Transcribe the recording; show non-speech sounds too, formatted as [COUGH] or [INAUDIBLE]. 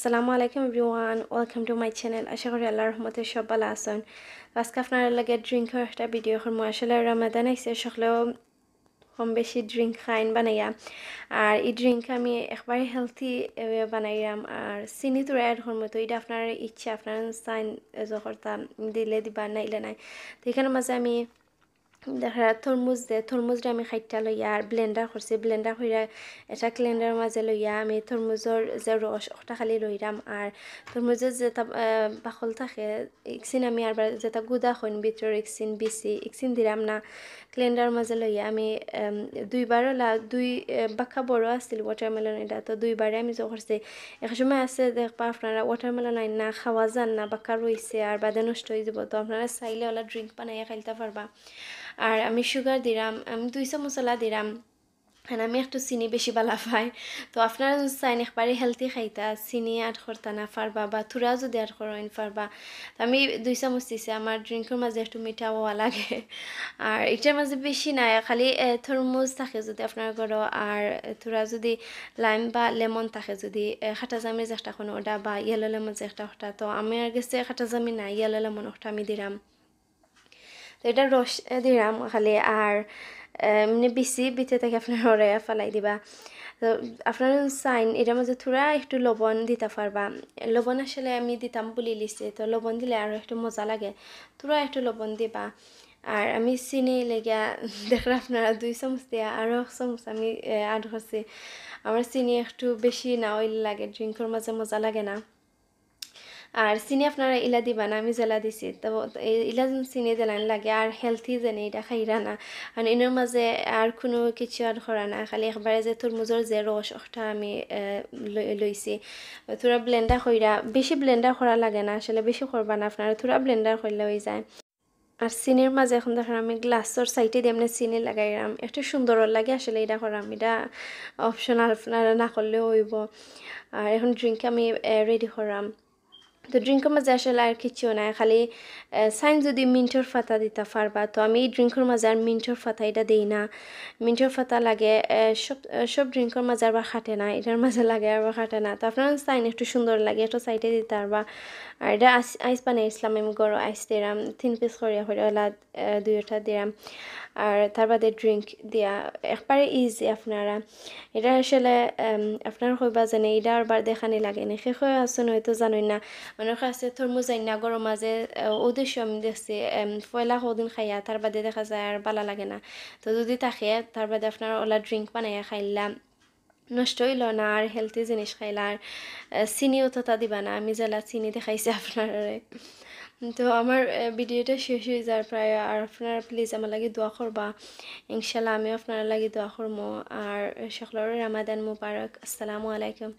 আসসালামু আলাইকুম ৰিৱান ৱেলকাম টু মাই চেনেল আশা কৰি আল্লাহ ৰহমতে সবাল আছন আজকে আপোনাৰ লাগে ড্ৰিংকৰ এটা ভিডিঅ' এখন মই আচলতে ৰমাদান আহিছে সকলেও কম বেছি ড্ৰিংক খাই বানাইয়া আৰু এই ড্ৰিংক আমি একেবাৰে হেলথি বনাই যাম আৰু চিনি তৰাই সময়তো এতিয়া আপোনাৰ ইচ্ছা আপোনাৰ চাইন এজকৰ্তা দিলে দিবা নাইলে নাই সেইকাৰণে মাজে আমি দেখা থরমুজ যে থরমুজটা আমি খাইটা লইয়া আর ব্লেন্ডার করছি ব্লেন্ডার কইরা এটা ক্লেন্ডার মাঝে লইয়া আমি থরমুজর যে ৰস ওটা খালি লইরাম আর থরমুজের যেটা বাকল থাকে ইকসিন আমি আরবার যেটা গুদা হইন ভিতর ইকসিন বিচি ইকসিন দিলাম না ক্লেন্ডার মাঝে লইয়া আমি দুইবার দুই বাক্কা বড় আছিল ওয়াটারমেলন এটা তো দুইবারে আমি যে করছি এক সময় আছে দেখবা আপনারা ওয়াটারমেলন আইন না খাওয়া যান না বাক্কা রইছে আর বাদে নষ্ট হয়ে যাব তো আপনারা চাইলে ওলা ড্রিঙ্ক বানাইয়া খাইতে পারবা আর আমি সুগার দিলাম আমি দুইশো মশলা দিলাম হ্যাঁ আমি একটু চিনি বেশি বালা পাই তো আপনারা চাইন একবারে হেলথি খাইতা চিনি আট করতা না ফারবা বা থুরা যদি আট করেন ফারবা আমি দুই চামচ দিছে আমার ড্রিঙ্কের মাঝে একটু মিঠা হওয়া লাগে আর এটার মাঝে বেশি নাই খালি থরমুজ থাকে যদি আপনার ঘর আর থুরা যদি লাইম বা লেমন থাকে যদি খাটা জামির যে একটা কোনো ওটা বা ইয়েলো লেমন যে একটা ওটা তো আমি আর গেছে খাটা জামি নাই ইয়েলো লেমন ওটা আমি দিলাম এটা রস দিলাম খালি আর এমনি মানে বিচি বিতে থেকে আপনার ওরে ফেলাই দিবা তো আপনার সাইন এটার মধ্যে থোড়া একটু লবণ দিতে পারবা লবণ আসলে আমি দিতাম বুলি লিছি তো লবণ দিলে আরও একটু মজা লাগে থোড়া একটু লবণ দিবা আর আমি চিনি লেগিয়া [LAUGHS] দেখলাম আপনারা দুই চামচ দিয়া আরও এক চামচ আমি আড করছি আমার চিনি একটু বেশি না লাগে ড্রিঙ্কর মাঝে মজা লাগে না আর সিনে আপনারা ইলা দিবা না আমি জেলা দিছি তো ইলা সিনে জেলান লাগে আর হেলথি জেনে এটা খাইরা না আর এনের মাঝে আর কোনো কিছু আর করা না খালি একবারে যে তরমুজের যে রস ওটা আমি লইছি থোড়া ব্লেন্ডার খইরা বেশি ব্লেন্ডার করা লাগে না আসলে বেশি করবা না আপনারা থোড়া ব্লেন্ডার করলে হয়ে যায় আর সিনের মাঝে এখন দেখার আমি গ্লাসর সাইডে দিয়ে সিনে লাগাই রাম একটু সুন্দর লাগে আসলে এটা করা আমি এটা অপশন আপনারা না করলেও হইব আর এখন ড্রিঙ্ক আমি রেডি করাম তো ড্রিঙ্কের মাঝে আসলে আর কিছু নাই খালি সাইন যদি মিন্টর ফাতা দিতে পারবা তো আমি এই ড্রিঙ্কর মাঝে আর মিন্টর ফাতা এটা দিই না মিন্টর ফাতা লাগে সব সব ড্রিঙ্কের মাঝে বা খাটে না এটার মাঝে লাগে আবার খাটে না তো আপনার সাইন একটু সুন্দর লাগে একটু সাইডে দিতে পারবা আর এটা আইস ইসলাম আমি গরম আইস দিলাম তিন পিস করে দুই দুইটা দিলাম আর তার বাদে ড্রিঙ্ক দিয়া একবারে ইজি আপনারা এটা আসলে আপনার কইবা জানে এটা আর বার দেখানি লাগে না শেষ হয়ে আসুন হয়তো জানোই না মানুষের আছে তরমুজ না গরম মাঝে উদ্দেশ্য আমি দেখছি পয়লা সদিন খাইয়া তার বাদে দেখা যায় আর বালা লাগে না তো যদি থাকে তার বাদে আপনার ওলা ড্রিঙ্ক বানাইয়া খাইলা নষ্ট হইল না আর হেলথি জিনিস খাইলা আর চিনি তো দিবা না আমি জেলা চিনি দেখাইছি [LAUGHS] আপনার তো আমার ভিডিওটা শেষ হয়ে যাওয়ার প্রায় আর আপনারা প্লিজ আমার লাগে দোয়া করবা ইনশাল্লাহ আমিও আপনারা লাগে দোয়া করবো আর সকলের রামাদান মুবারক আসসালামু আলাইকুম